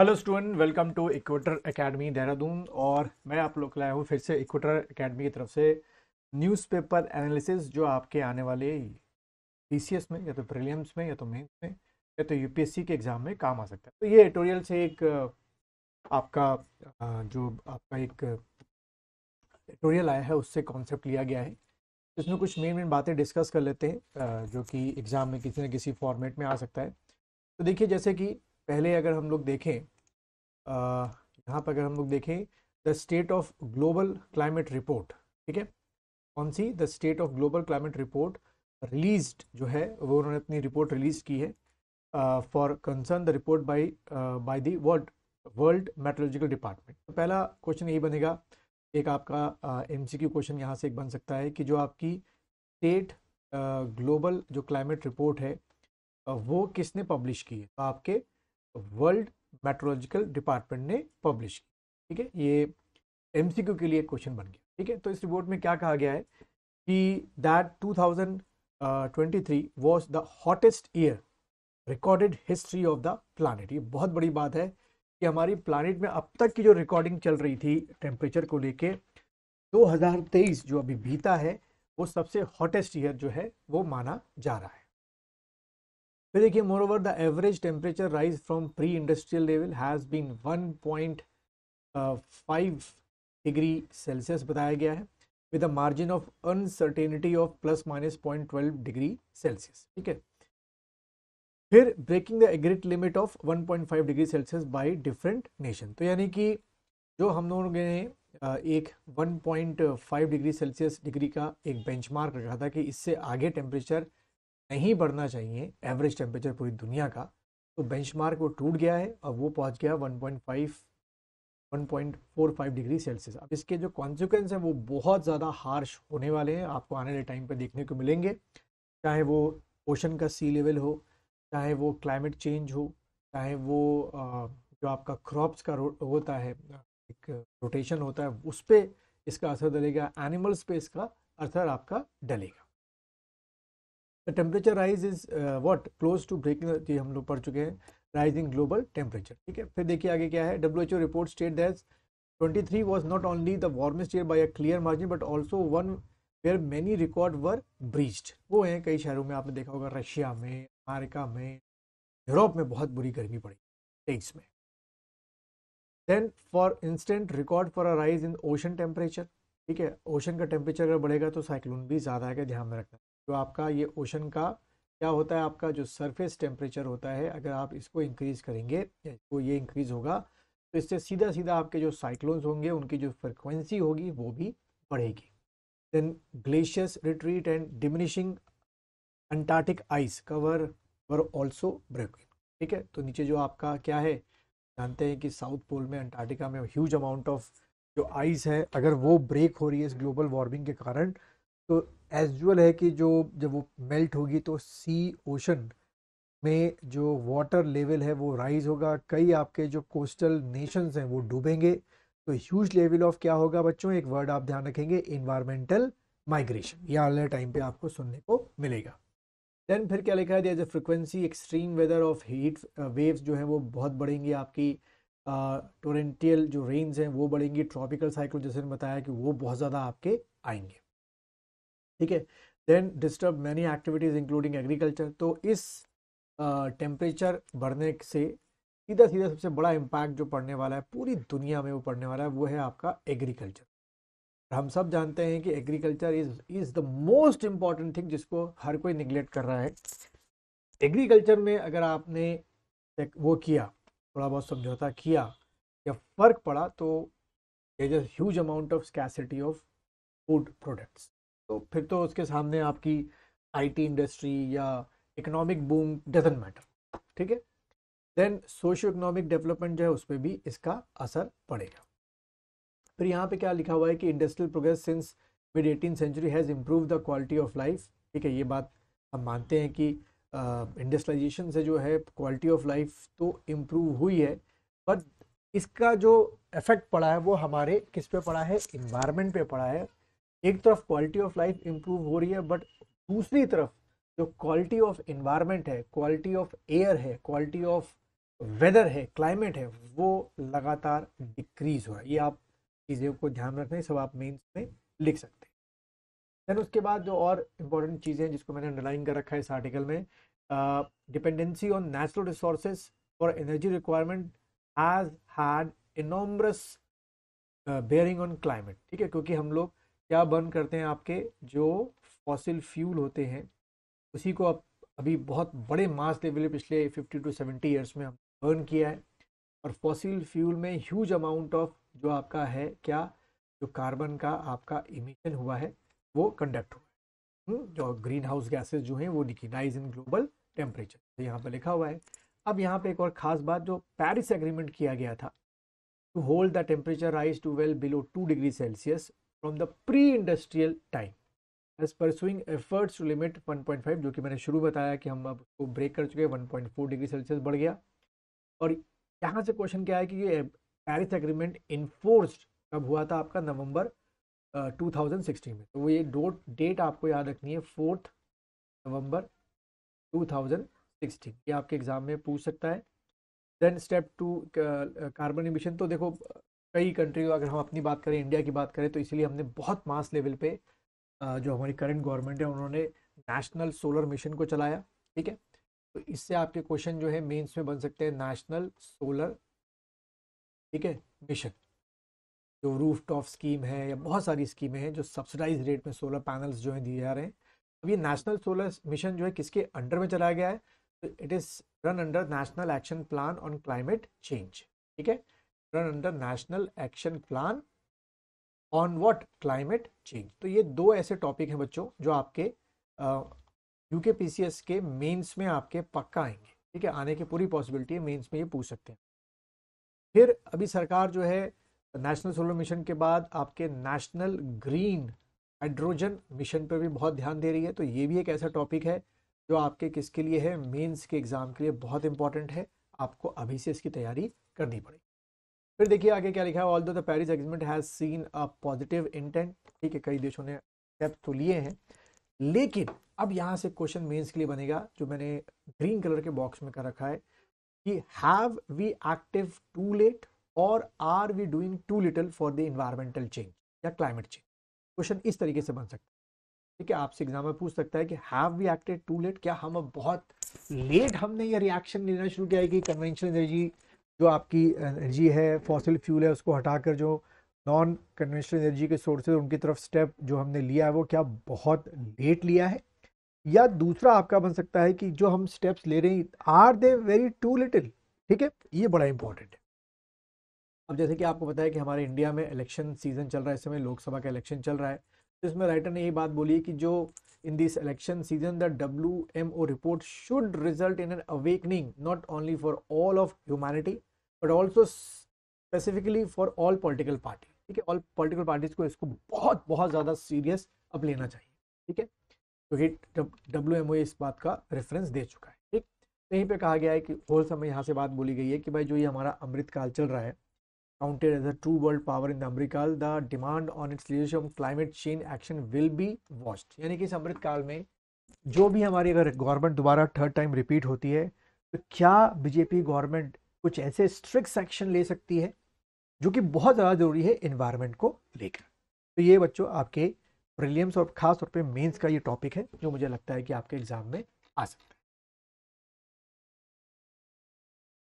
hello student welcome to Equator Academy Dehradun और मैं आप लोग लाया हूँ फिर से इक्वेटर एकेडमी की तरफ से न्यूज़पेपर एनालिसिस जो आपके आने वाले पी e में या तो प्रीलियम्स में या तो मेंस में या तो यूपीएससी के एग्ज़ाम में काम आ सकता है तो ये एटोरियल से एक आपका जो आपका एक एटोरियल आया है उससे कॉन्सेप्ट लिया गया है इसमें कुछ मेन मेन बातें डिस्कस कर लेते हैं जो कि एग्ज़ाम में किसी न किसी फॉर्मेट में आ सकता है तो देखिए जैसे कि पहले अगर हम लोग देखें यहाँ पर अगर हम लोग देखें the state of global climate report ठीक है कौन सी the state of global climate report release जो है वो उन्होंने अपनी रिपोर्ट रिलीज की है for concern the report by by the world world meteorological department तो पहला क्वेश्चन यही बनेगा एक आपका एम सी क्यू क्वेश्चन यहाँ से एक बन सकता है कि जो आपकी स्टेट ग्लोबल uh, जो क्लाइमेट रिपोर्ट है uh, वो किसने पब्लिश की है तो आपके वर्ल्ड मेट्रोलॉजिकल डिपार्टमेंट ने पब्लिश की ठीक है ये एम के लिए क्वेश्चन बन गया ठीक है तो इस रिपोर्ट में क्या कहा गया है कि that 2023 was the hottest year recorded history of the planet ये बहुत बड़ी बात है कि हमारी प्लानट में अब तक की जो रिकॉर्डिंग चल रही थी टेम्परेचर को लेके 2023 जो अभी बीता है वो सबसे हॉटेस्ट ईयर जो है वो माना जा रहा है फिर देखिए more over the average temperature rise from pre industrial level has been five degree Celsius बताया गया है with a margin of uncertainty of plus minus point twelve degree Celsius ठीक है फिर breaking the agreed limit of 1.5 degree Celsius by different nation तो यानी कि जो हम लोगों ने एक 1.5 डिग्री सेल्सियस डिग्री का एक बेंचमार्क रखा था कि इससे आगे टेम्परेचर नहीं बढ़ना चाहिए एवरेज टेम्परेचर पूरी दुनिया का तो बेंचमार्क वो टूट गया है और वो पहुंच गया 1.5 1.45 डिग्री सेल्सियस अब इसके जो कॉन्सिक्वेंस हैं वो बहुत ज़्यादा हार्श होने वाले हैं आपको आने वाले टाइम पर देखने को मिलेंगे चाहे वो ओशन का सी लेवल हो चाहे वो क्लाइमेट चेंज हो चाहे वो जो आपका क्रॉप्स का होता है एक रोटेशन होता है उस पर इसका असर डलेगा एनिमल्स पे इसका असर आपका डलेगा the temperature rise is what close to breaking हम लोग पढ़ चुके हैं राइजिंग ग्लोबल टेम्परेचर ठीक है फिर देखिए आगे क्या है W H O report state that three was not only the warmest year by a clear margin but also one where many record were breached वो हैं कई शहरों में आपने देखा होगा रशिया में अमेरिका में यूरोप में बहुत बुरी गर्मी पड़ी स्टेट्स में then for instant record for a rise in ocean temperature ठीक है ओशन का टेम्परेचर अगर बढ़ेगा तो साइक्लोन भी ज़्यादा आएगा ध्यान में रखना जो आपका ये ओशन का क्या होता है आपका जो सरफेस टेम्परेचर होता है अगर आप इसको इंक्रीज करेंगे इसको ये इंक्रीज होगा तो इससे सीधा सीधा आपके जो साइक्लोन्स होंगे उनकी जो फ्रिक्वेंसी होगी वो भी बढ़ेगी then glaciers retreat and diminishing Antarctic ice cover were also breaking ठीक है तो नीचे जो आपका क्या है जानते हैं कि साउथ पोल में अंटार्कटिका में ह्यूज अमाउंट ऑफ जो आइस है अगर वो ब्रेक हो रही है इस ग्लोबल वार्मिंग के कारण तो एजुअल है कि जो जब वो मेल्ट होगी तो सी ओशन में जो वाटर लेवल है वो राइज होगा कई आपके जो कोस्टल नेशंस हैं वो डूबेंगे तो ह्यूज लेवल ऑफ क्या होगा बच्चों एक वर्ड आप ध्यान रखेंगे इन्वायरमेंटल माइग्रेशन ये आने टाइम पे आपको सुनने को मिलेगा देन फिर क्या लिखा है as a frequency extreme weather of heat waves जो है वो बहुत बढ़ेंगी आपकी टोरेंटियल uh, जो रेन्स हैं वो बढ़ेंगी ट्रॉपिकल साइकिल जैसे बताया कि वो बहुत ज़्यादा आपके आएंगे ठीक है then disturb many activities including agriculture तो इस टेम्परेचर बढ़ने से सीधा सीधा सबसे बड़ा इम्पैक्ट जो पड़ने वाला है पूरी दुनिया में वो पड़ने वाला है वो है आपका एग्रीकल्चर हम सब जानते हैं कि agriculture is is the most important thing जिसको हर कोई निगलेक्ट कर रहा है एग्रीकल्चर में अगर आपने वो किया थोड़ा बहुत समझौता किया या फर्क पड़ा तो is huge amount of scarcity of food products तो फिर तो उसके सामने आपकी आईटी इंडस्ट्री या इकोनॉमिक बूम डजेंट मैटर ठीक है देन सोशो इकोनॉमिक डेवलपमेंट जो है उस पर भी इसका असर पड़ेगा फिर यहाँ पे क्या लिखा हुआ है कि industrial progress since mid eighteen century has improve the quality of life ठीक है ये बात हम मानते हैं कि इंडस्ट्राइजेशन से जो है क्वालिटी ऑफ लाइफ तो इम्प्रूव हुई है बट इसका जो इफेक्ट पड़ा है वो हमारे किस पे पड़ा है इन्वायरमेंट पे पड़ा है एक तरफ क्वालिटी ऑफ लाइफ इम्प्रूव हो रही है बट दूसरी तरफ जो क्वालिटी ऑफ इन्वायरमेंट है क्वालिटी ऑफ एयर है क्वालिटी ऑफ वेदर है क्लाइमेट है वो लगातार डिक्रीज हो रहा है ये आप चीज़ों को ध्यान रखना सब आप मेन्स में लिख सकते हैं देन उसके बाद जो और इम्पोर्टेंट चीज़ें हैं जिसको मैंने अंडरलाइन कर रखा है इस आर्टिकल में dependency on natural resources for energy requirement has had enormous bearing on climate ठीक है क्योंकि हम लोग क्या बर्न करते हैं आपके जो फॉसिल फ्यूल होते हैं उसी को अब अभी बहुत बड़े मास लेवल पिछले फिफ्टी टू सेवेंटी ईयर्स में हम बर्न किया है और फॉसिल फ्यूल में ह्यूज अमाउंट ऑफ जो आपका है क्या जो कार्बन का आपका इमिशन हुआ है वो कंडक्ट हुआ है हम्म, जो ग्रीन हाउस गैसेज जो हैं वो रिकनाइज इन ग्लोबल टेम्परेचर तो यहाँ पर लिखा हुआ है अब यहाँ पे एक और ख़ास बात जो पेरिस एग्रीमेंट किया गया था to hold the temperature rise to well below two degree Celsius from the pre-industrial time as pursuing efforts to limit 1.5 जो कि मैंने शुरू बताया कि हम अब उसको ब्रेक कर चुके हैं 1.4 डिग्री सेल्सियस बढ़ गया और यहाँ से क्वेश्चन क्या है कि ये पेरिस एग्रीमेंट इन्फोर्स्ड कब हुआ था आपका नवंबर टू uh, 2016 में तो वो ये डोट डेट आपको याद रखनी है फोर्थ नवंबर 2016 ये आपके एग्ज़ाम में पूछ सकता है then step to carbon emission तो देखो कई कंट्री अगर हम अपनी बात करें इंडिया की बात करें तो इसलिए हमने बहुत मास लेवल पे जो हमारी करंट गवर्नमेंट है उन्होंने नेशनल सोलर मिशन को चलाया ठीक है तो इससे आपके क्वेश्चन जो है मेंस में बन सकते हैं नेशनल सोलर ठीक है मिशन जो रूफ टॉप स्कीम है या बहुत सारी स्कीमें हैं जो सब्सिडाइज रेट में सोलर पैनल्स जो है दिए जा रहे हैं अब ये नेशनल सोलर मिशन जो है किसके अंडर में चलाया गया है तो it is run under national action plan on climate change ठीक है run under national action plan on what climate change तो ये दो ऐसे टॉपिक हैं बच्चों जो आपके यूके पी सी एस के मेन्स में आपके पक्का आएंगे ठीक है आने की पूरी पॉसिबिलिटी है मेंस में ये पूछ सकते हैं फिर अभी सरकार जो है नेशनल सोलर मिशन के बाद आपके नेशनल ग्रीन हाइड्रोजन मिशन पर भी बहुत ध्यान दे रही है तो ये भी एक ऐसा टॉपिक है जो आपके किसके लिए है मेन्स के एग्ज़ाम के लिए बहुत इंपॉर्टेंट है आपको अभी से इसकी तैयारी करनी पड़ेगी फिर देखिए आगे क्या लिखा है all the Paris agreement has seen a positive intent ठीक है कई देशों ने स्टेप तो लिए हैं लेकिन अब यहाँ से क्वेश्चन मेंस के लिए बनेगा जो मैंने ग्रीन कलर के बॉक्स में कर रखा है कि have we acted too late और are we doing too little for the environmental change या क्लाइमेट चेंज क्वेश्चन इस तरीके से बन सकता है ठीक है आपसे एग्जाम में पूछ सकता है कि have we acted too late क्या हम अब बहुत लेट हमने यह रिएक्शन लेना शुरू किया है कि कन्वेंशनल एनर्जी जो आपकी एनर्जी है फॉसिल फ्यूल है उसको हटाकर जो नॉन कन्वेंशनल एनर्जी के सोर्सेज उनकी तरफ स्टेप जो हमने लिया है वो क्या बहुत लेट लिया है या दूसरा आपका बन सकता है कि जो हम स्टेप्स ले रहे हैं are they very too little ठीक है ये बड़ा इंपॉर्टेंट है अब जैसे कि आपको पता है कि हमारे इंडिया में इलेक्शन सीजन चल रहा है इस समय लोकसभा का इलेक्शन चल रहा है इसमें राइटर ने यही बात बोली कि जो in this election season the W M O report should result in an awakening not only for all of humanity but also specifically for all political party ठीक है ऑल पोलिटिकल पार्टीज को इसको बहुत बहुत ज़्यादा सीरियस अब लेना चाहिए ठीक है क्योंकि डब्ल्यू एम ओ इस बात का रेफरेंस दे चुका है ठीक तो यहीं पे कहा गया है कि होल समय यहाँ से बात बोली गई है कि भाई जो ये हमारा अमृतकाल चल रहा है counted as a true world power in the अमरीकाल the demand on its leadership climate change action will be watched यानी कि इस अमृत में जो भी हमारी अगर गवर्नमेंट दोबारा थर्ड टाइम रिपीट होती है तो क्या बीजेपी गवर्नमेंट कुछ ऐसे स्ट्रिक्ट एक्शन ले सकती है जो कि बहुत ज़्यादा ज़रूरी है इन्वायरमेंट को लेकर तो ये बच्चों आपके प्रिलियम्स और ख़ास तौर पे मेंस का ये टॉपिक है जो मुझे लगता है कि आपके एग्ज़ाम में आ सकता है